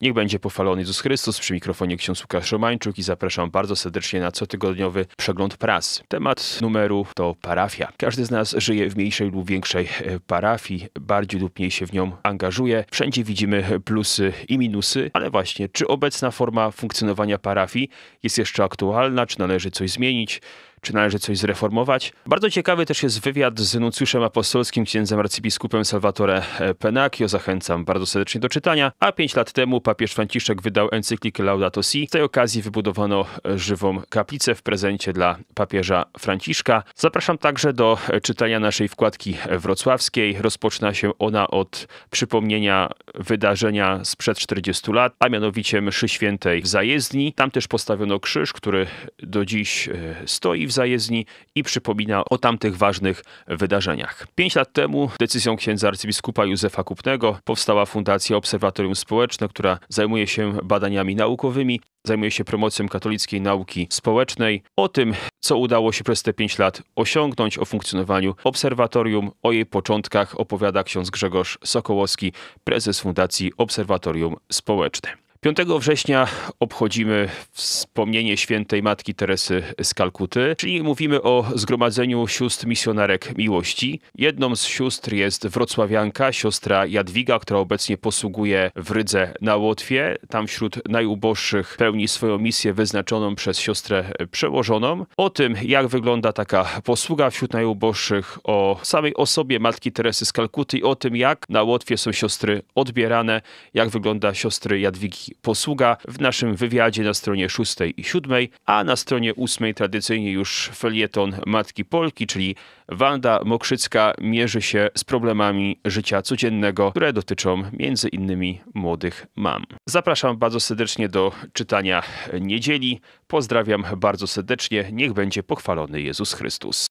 Niech będzie pochwalony Jezus Chrystus, przy mikrofonie ksiądz Łukasz Romańczuk i zapraszam bardzo serdecznie na cotygodniowy przegląd pras. Temat numeru to parafia. Każdy z nas żyje w mniejszej lub większej e, parafii, bardziej lub mniej się w nią angażuje. Wszędzie widzimy plusy i minusy, ale właśnie, czy obecna forma funkcjonowania parafii jest jeszcze aktualna, czy należy coś zmienić? czy należy coś zreformować. Bardzo ciekawy też jest wywiad z nuncjuszem apostolskim, księdzem arcybiskupem Salvatore e, Penacchio. Zachęcam bardzo serdecznie do czytania. A pięć lat temu papież Franciszek wydał encyklikę Laudato Si. Z tej okazji wybudowano e, żywą kaplicę w prezencie dla papieża Franciszka. Zapraszam także do e, czytania naszej wkładki wrocławskiej. Rozpoczyna się ona od przypomnienia wydarzenia sprzed 40 lat, a mianowicie mszy świętej w zajezdni. Tam też postawiono krzyż, który do dziś stoi w zajezdni i przypomina o tamtych ważnych wydarzeniach. Pięć lat temu decyzją księdza arcybiskupa Józefa Kupnego powstała Fundacja Obserwatorium Społeczne, która zajmuje się badaniami naukowymi, zajmuje się promocją katolickiej nauki społecznej. O tym, co udało się przez te pięć lat osiągnąć, o funkcjonowaniu obserwatorium, o jej początkach opowiada ksiądz Grzegorz Sokołowski, prezes Fundacji Obserwatorium Społeczne. 5 września obchodzimy wspomnienie świętej Matki Teresy z Kalkuty, czyli mówimy o zgromadzeniu sióstr misjonarek miłości. Jedną z sióstr jest wrocławianka, siostra Jadwiga, która obecnie posługuje w Rydze na Łotwie. Tam wśród najuboższych pełni swoją misję wyznaczoną przez siostrę przełożoną. O tym, jak wygląda taka posługa wśród najuboższych, o samej osobie Matki Teresy z Kalkuty i o tym, jak na Łotwie są siostry odbierane, jak wygląda siostry Jadwigi Posługa w naszym wywiadzie na stronie 6 i 7, a na stronie 8 tradycyjnie już felieton Matki Polki, czyli Wanda Mokrzycka mierzy się z problemami życia codziennego, które dotyczą między innymi młodych mam. Zapraszam bardzo serdecznie do czytania niedzieli. Pozdrawiam bardzo serdecznie. Niech będzie pochwalony Jezus Chrystus.